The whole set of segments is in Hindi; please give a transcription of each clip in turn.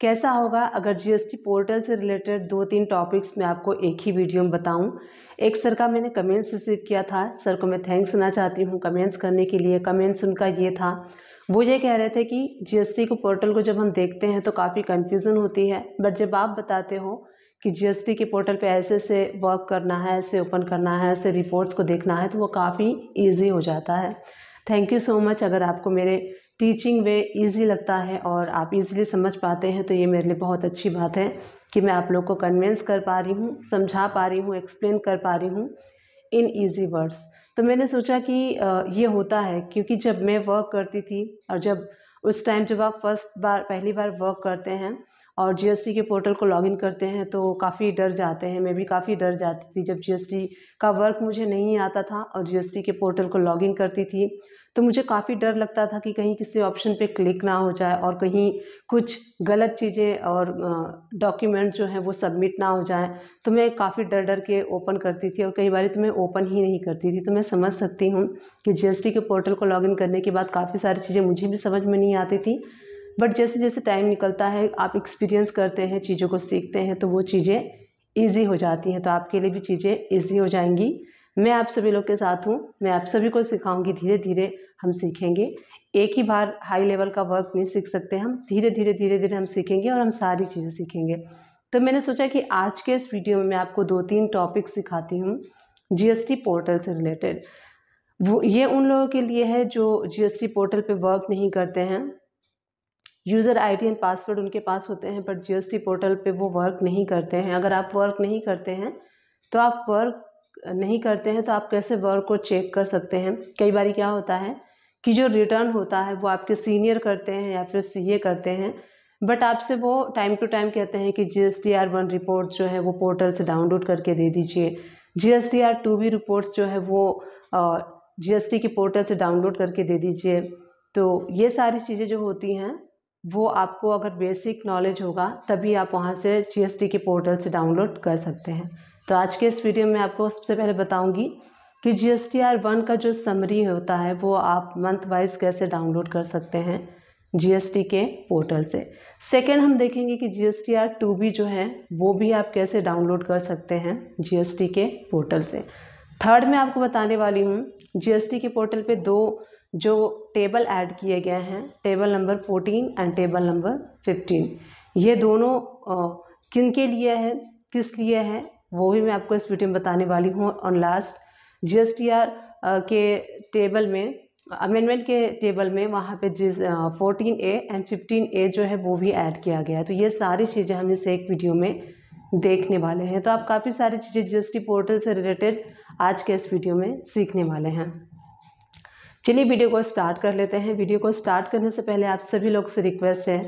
कैसा होगा अगर जीएसटी पोर्टल से रिलेटेड दो तीन टॉपिक्स मैं आपको एक ही वीडियो में बताऊं एक सर का मैंने कमेंट्स रिसीव किया था सर को मैं थैंक्स देना चाहती हूं कमेंट्स करने के लिए कमेंट्स उनका ये था वो ये कह रहे थे कि जीएसटी को पोर्टल को जब हम देखते हैं तो काफ़ी कन्फ्यूज़न होती है बट जब आप बताते हो कि जी के पोर्टल पे ऐसे ऐसे वर्क करना है ऐसे ओपन करना है ऐसे रिपोर्ट्स को देखना है तो वो काफ़ी ईजी हो जाता है थैंक यू सो मच अगर आपको मेरे टीचिंग वे ईज़ी लगता है और आप ईज़िली समझ पाते हैं तो ये मेरे लिए बहुत अच्छी बात है कि मैं आप लोग को कन्वेंस कर पा रही हूँ समझा पा रही हूँ एक्सप्लेन कर पा रही हूँ इन ईजी वर्ड्स तो मैंने सोचा कि ये होता है क्योंकि जब मैं वर्क करती थी और जब उस टाइम जब आप फर्स्ट बार पहली बार वर्क करते हैं और जीएसटी के पोर्टल को लॉगिन करते हैं तो काफ़ी डर जाते हैं मैं भी काफ़ी डर जाती थी जब जीएसटी का वर्क मुझे नहीं आता था और जीएसटी के पोर्टल को लॉगिन करती थी तो मुझे काफ़ी डर लगता था कि कहीं किसी ऑप्शन पे क्लिक ना हो जाए और कहीं कुछ गलत चीज़ें और डॉक्यूमेंट जो हैं वो सबमिट ना हो जाए तो मैं काफ़ी डर डर के ओपन करती थी और कई बार तो मैं ओपन ही नहीं करती थी तो मैं समझ सकती हूँ कि जी के पोर्टल को लॉगिन करने के बाद काफ़ी सारी चीज़ें मुझे भी समझ में नहीं आती थी बट जैसे जैसे टाइम निकलता है आप एक्सपीरियंस करते हैं चीज़ों को सीखते हैं तो वो चीज़ें ईजी हो जाती हैं तो आपके लिए भी चीज़ें ईजी हो जाएंगी मैं आप सभी लोग के साथ हूँ मैं आप सभी को सिखाऊंगी धीरे धीरे हम सीखेंगे एक ही बार हाई लेवल का वर्क नहीं सीख सकते हम धीरे धीरे धीरे धीरे हम सीखेंगे और हम सारी चीज़ें सीखेंगे तो मैंने सोचा कि आज के इस वीडियो में मैं आपको दो तीन टॉपिक सिखाती हूँ जी पोर्टल से रिलेटेड वो ये उन लोगों के लिए है जो जी पोर्टल पर वर्क नहीं करते हैं यूज़र आईडी एंड पासवर्ड उनके पास होते हैं बट जीएसटी पोर्टल पे वो वर्क नहीं करते हैं अगर आप वर्क नहीं करते हैं तो आप वर्क नहीं करते हैं तो आप कैसे वर्क को चेक कर सकते हैं कई बार क्या होता है कि जो रिटर्न होता है वो आपके सीनियर करते हैं या फिर सीए करते हैं बट आपसे वो टाइम टू टाइम कहते हैं कि G S T R one report जो है वो पोर्टल से डाउनलोड करके दे दीजिए G S T R two भी रिपोर्ट्स जो है वो जी एस टी के पोर्टल से डाउनलोड करके दे दीजिए तो ये सारी चीज़ें जो होती हैं वो आपको अगर बेसिक नॉलेज होगा तभी आप वहाँ से जी एस टी के पोर्टल से डाउनलोड कर सकते हैं तो आज के इस वीडियो में आपको सबसे पहले बताऊंगी कि G S T R one का जो समरी होता है वो आप मंथ वाइज कैसे डाउनलोड कर सकते हैं जीएसटी के पोर्टल से सेकेंड हम देखेंगे कि G S T R two भी जो है वो भी आप कैसे डाउनलोड कर सकते हैं जीएसटी के पोर्टल से थर्ड में आपको बताने वाली हूँ जीएसटी के पोर्टल पे दो जो टेबल ऐड किए गए हैं table number fourteen and table number fifteen ये दोनों किन के लिए है किस लिए है वो भी मैं आपको इस वीडियो में बताने वाली हूँ ऑन लास्ट जी के टेबल में अमेंडमेंट के टेबल में वहाँ पे जिस fourteen A and fifteen A जो है वो भी ऐड किया गया है तो ये सारी चीज़ें हम इस एक वीडियो में देखने वाले हैं तो आप काफ़ी सारी चीज़ें जीएसटी पोर्टल से रिलेटेड आज के इस वीडियो में सीखने वाले हैं चलिए वीडियो को स्टार्ट कर लेते हैं वीडियो को स्टार्ट करने से पहले आप सभी लोग से रिक्वेस्ट है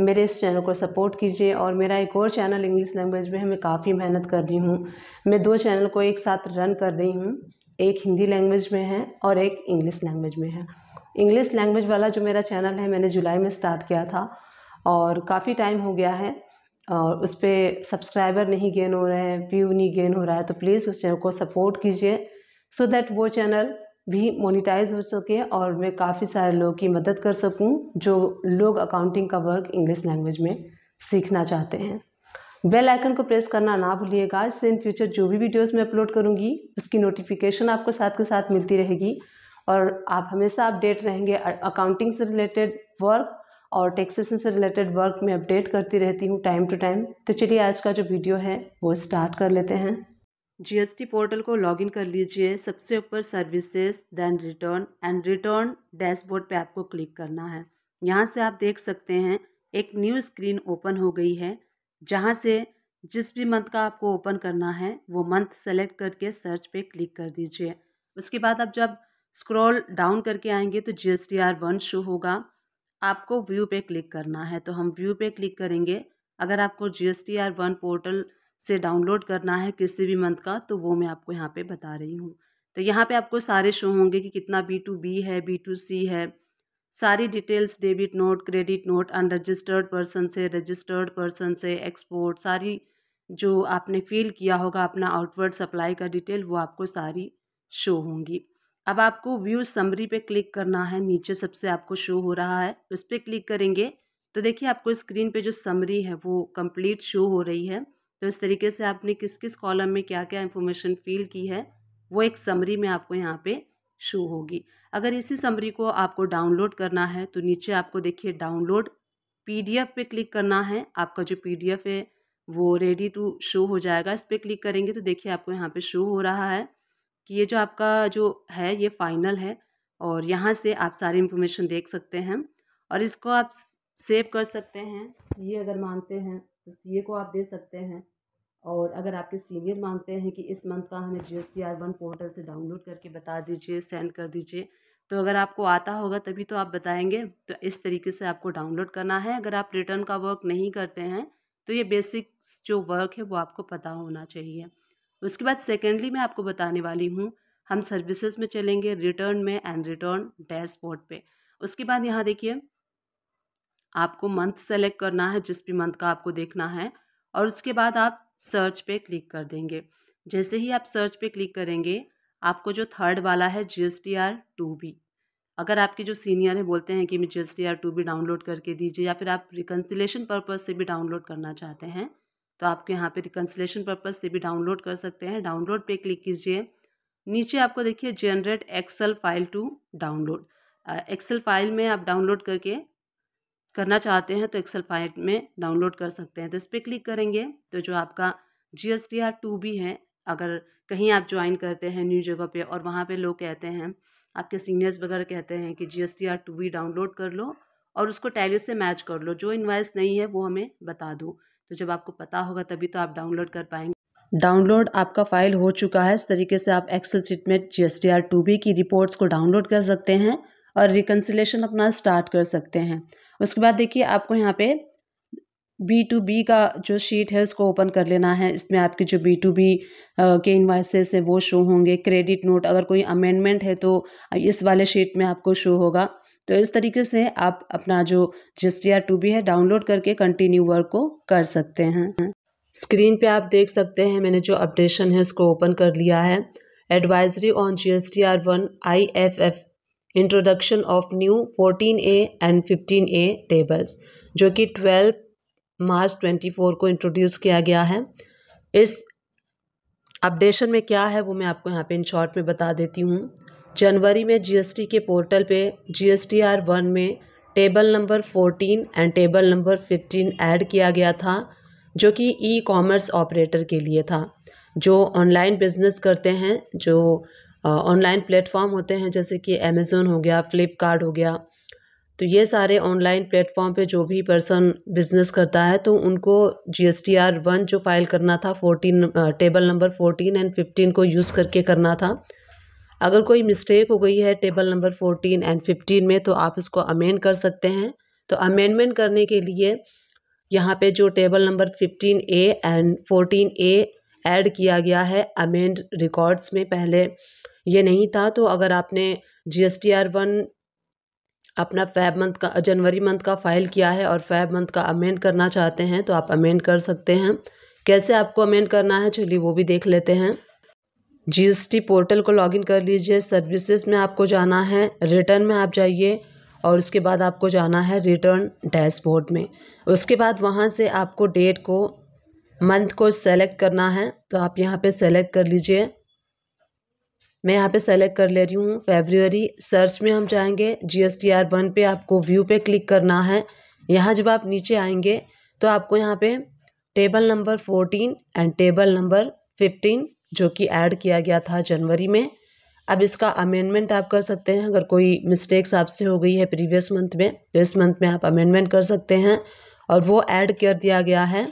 मेरे इस चैनल को सपोर्ट कीजिए और मेरा एक और चैनल इंग्लिश लैंग्वेज में है मैं काफ़ी मेहनत कर रही हूँ मैं दो चैनल को एक साथ रन कर रही हूँ एक हिंदी लैंग्वेज में है और एक इंग्लिश लैंग्वेज में है इंग्लिश लैंग्वेज वाला जो मेरा चैनल है मैंने जुलाई में स्टार्ट किया था और काफ़ी टाइम हो गया है और उस पर सब्सक्राइबर नहीं गेन हो रहे हैं व्यू नहीं गेन हो रहा है तो प्लीज़ उस चैनल को सपोर्ट कीजिए सो दैट वो चैनल भी मोनिटाइज हो सके और मैं काफ़ी सारे लोगों की मदद कर सकूं जो लोग अकाउंटिंग का वर्क इंग्लिश लैंग्वेज में सीखना चाहते हैं बेल आइकन को प्रेस करना ना भूलिएगा इससे इन फ्यूचर जो भी वीडियोस मैं अपलोड करूंगी उसकी नोटिफिकेशन आपको साथ के साथ मिलती रहेगी और आप हमेशा अपडेट रहेंगे अकाउंटिंग से रिलेटेड वर्क और टैक्सेशन से रिलेटेड वर्क में अपडेट करती रहती हूँ टाइम टू टाइम तो चलिए आज का जो वीडियो है वो स्टार्ट कर लेते हैं जीएसटी पोर्टल को लॉगिन कर लीजिए सबसे ऊपर services then return and return dashboard पे आपको क्लिक करना है यहाँ से आप देख सकते हैं एक न्यू स्क्रीन ओपन हो गई है जहाँ से जिस भी मंथ का आपको ओपन करना है वो मंथ सेलेक्ट करके सर्च पे क्लिक कर दीजिए उसके बाद आप जब स्क्रॉल डाउन करके आएंगे तो G S T R one show होगा आपको व्यू पे क्लिक करना है तो हम व्यू पे क्लिक करेंगे अगर आपको G S T R one portal से डाउनलोड करना है किसी भी मंथ का तो वो मैं आपको यहाँ पे बता रही हूँ तो यहाँ पे आपको सारे शो होंगे कि कितना बी टू बी है बी टू सी है सारी details debit note credit note unregistered person से रजिस्टर्ड पर्सन से एक्सपोर्ट सारी जो आपने फिल किया होगा अपना आउटवर्ड सप्लाई का डिटेल वो आपको सारी शो होंगी अब आपको व्यू समरी पे क्लिक करना है नीचे सबसे आपको शो हो रहा है उस पर क्लिक करेंगे तो देखिए आपको स्क्रीन पे जो समरी है वो कंप्लीट शो हो रही है तो इस तरीके से आपने किस किस कॉलम में क्या क्या इन्फॉर्मेशन फील की है वो एक समरी में आपको यहाँ पे शो होगी अगर इसी समरी को आपको डाउनलोड करना है तो नीचे आपको देखिए डाउनलोड पीडीएफ पे क्लिक करना है आपका जो पीडीएफ है वो रेडी टू शो हो जाएगा इस पर क्लिक करेंगे तो देखिए आपको यहाँ पे शो हो रहा है कि ये जो आपका जो है ये फाइनल है और यहाँ से आप सारी इन्फॉर्मेशन देख सकते हैं और इसको आप सेव कर सकते हैं ये अगर मानते हैं तो सी को आप दे सकते हैं और अगर आपके सीनियर मांगते हैं कि इस मंथ का हमें G S T R one portal से डाउनलोड करके बता दीजिए सेंड कर दीजिए तो अगर आपको आता होगा तभी तो आप बताएंगे तो इस तरीके से आपको डाउनलोड करना है अगर आप रिटर्न का वर्क नहीं करते हैं तो ये बेसिक जो वर्क है वो आपको पता होना चाहिए उसके बाद सेकेंडली मैं आपको बताने वाली हूँ हम सर्विसेज में चलेंगे रिटर्न में एंड रिटर्न डैशबोर्ड पे उसके बाद यहाँ देखिए आपको मंथ सेलेक्ट करना है जिस भी मंथ का आपको देखना है और उसके बाद आप सर्च पे क्लिक कर देंगे जैसे ही आप सर्च पे क्लिक करेंगे आपको जो थर्ड वाला है G S T R two B अगर आपके जो सीनियर हैं बोलते हैं कि मैं G S T R two B download करके दीजिए या फिर आप रिकन्सिलेशन पर्पज़ से भी डाउनलोड करना चाहते हैं तो आपके यहाँ पे रिकन्सिलेशन पर्पज़ से भी डाउनलोड कर सकते हैं डाउनलोड पे क्लिक कीजिए नीचे आपको देखिए generate excel file to download excel file में आप डाउनलोड करके करना चाहते हैं तो एक्सेल फाइल में डाउनलोड कर सकते हैं तो इस पर क्लिक करेंगे तो जो आपका G S T R two भी है अगर कहीं आप ज्वाइन करते हैं न्यू जगह पे और वहाँ पे लोग कहते हैं आपके सीनियर्स वगैरह कहते हैं कि G S T R two भी डाउनलोड कर लो और उसको टैली से मैच कर लो जो इन्वाइस नहीं है वो हमें बता दो तो जब आपको पता होगा तभी तो आप डाउनलोड कर पाएंगे डाउनलोड आपका फाइल हो चुका है इस तरीके से आप एक्सेल सीट में G S T R two B की रिपोर्ट्स को डाउनलोड कर सकते हैं और रिकन्सिलेशन अपना स्टार्ट कर सकते हैं उसके बाद देखिए आपको यहाँ पे बी टू बी का जो शीट है उसको ओपन कर लेना है इसमें आपके जो बी टू बी के इन्वाइसेस है वो शो होंगे क्रेडिट नोट अगर कोई अमेंडमेंट है तो इस वाले शीट में आपको शो होगा तो इस तरीके से आप अपना जो जिस टी आर टू बी है डाउनलोड करके कंटिन्यू वर्क को कर सकते हैं स्क्रीन पे आप देख सकते हैं मैंने जो अपडेशन है उसको ओपन कर लिया है advisory on G S T R one I F F introduction of new A and A tables जो कि 12 मार्च 24 को इंट्रोड्यूस किया गया है इस अपडेशन में क्या है वो मैं आपको यहाँ पे इन शॉर्ट में बता देती हूँ जनवरी में जीएसटी के पोर्टल पे जी एस वन में table number 14 and table number 15 add किया गया था जो कि ई कॉमर्स ऑपरेटर के लिए था जो ऑनलाइन बिजनेस करते हैं जो ऑनलाइन प्लेटफॉर्म होते हैं जैसे कि अमेज़ोन हो गया फ्लिपकार्ट हो गया तो ये सारे ऑनलाइन प्लेटफॉर्म पे जो भी पर्सन बिजनेस करता है तो उनको G S T R one जो फाइल करना था fourteen table number fourteen and fifteen को यूज़ करके करना था अगर कोई मिस्टेक हो गई है table number fourteen and fifteen में तो आप इसको अमेंड कर सकते हैं तो अमेंडमेंट करने के लिए यहाँ पे जो table number fifteen A and fourteen A add किया गया है अमेंड रिकॉर्ड्स में पहले ये नहीं था तो अगर आपने G S T R one अपना फैब मंथ का जनवरी मंथ का फाइल किया है और फैब मंथ का अमेंड करना चाहते हैं तो आप अमेंड कर सकते हैं कैसे आपको अमेंड करना है चलिए वो भी देख लेते हैं जीएसटी पोर्टल को लॉगिन कर लीजिए सर्विसेज में आपको जाना है रिटर्न में आप जाइए और उसके बाद आपको जाना है रिटर्न डैशबोर्ड में उसके बाद वहाँ से आपको डेट को मंथ को सेलेक्ट करना है तो आप यहाँ पे सेलेक्ट कर लीजिए मैं यहाँ पे सेलेक्ट कर ले रही हूँ फेबरवरी सर्च में हम जाएंगे G S T R one पे आपको व्यू पे क्लिक करना है यहाँ जब आप नीचे आएंगे तो आपको यहाँ पे table number fourteen and table number fifteen जो कि ऐड किया गया था जनवरी में अब इसका अमेंडमेंट आप कर सकते हैं अगर कोई मिस्टेक्स आपसे हो गई है प्रीवियस मंथ में तो इस मंथ में आप अमेंडमेंट कर सकते हैं और वो ऐड कर दिया गया है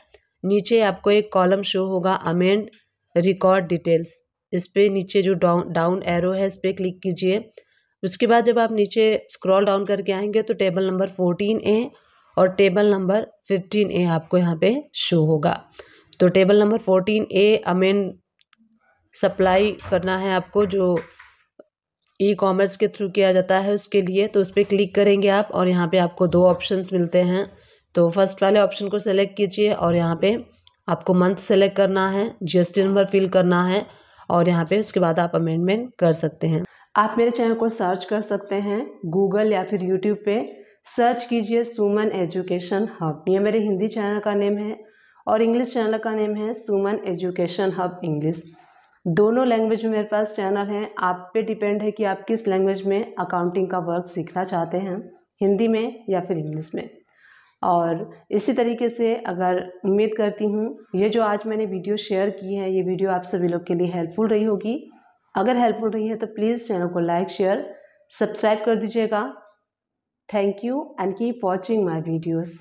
नीचे आपको एक कॉलम शो होगा अमेंड रिकॉर्ड डिटेल्स इस पर नीचे जो डाउन डाउन एरो है इस पर क्लिक कीजिए उसके बाद जब आप नीचे स्क्रॉल डाउन करके आएंगे तो टेबल नंबर फोर्टीन ए और टेबल नंबर फिफ्टीन ए आपको यहाँ पे शो होगा तो table number fourteen A amend supply करना है आपको जो ई कॉमर्स के थ्रू किया जाता है उसके लिए तो उस पर क्लिक करेंगे आप और यहाँ पे आपको दो ऑप्शंस मिलते हैं तो फर्स्ट वाले ऑप्शन को सेलेक्ट कीजिए और यहाँ पे आपको मंथ सेलेक्ट करना है जी नंबर फिल करना है और यहाँ पे उसके बाद आप अमेंडमेंट कर सकते हैं आप मेरे चैनल को सर्च कर सकते हैं गूगल या फिर यूट्यूब पे सर्च कीजिए सुमन एजुकेशन हब ये मेरे हिंदी चैनल का नेम है और इंग्लिश चैनल का नेम है सुमन एजुकेशन हब इंग्लिश दोनों लैंग्वेज में मेरे पास चैनल है आप पे डिपेंड है कि आप किस लैंग्वेज में अकाउंटिंग का वर्क सीखना चाहते हैं हिंदी में या फिर इंग्लिश में और इसी तरीके से अगर उम्मीद करती हूँ ये जो आज मैंने वीडियो शेयर की है ये वीडियो आप सभी लोग के लिए हेल्पफुल रही होगी अगर हेल्पफुल रही है तो प्लीज़ चैनल को लाइक शेयर सब्सक्राइब कर दीजिएगा thank you and keep watching my videos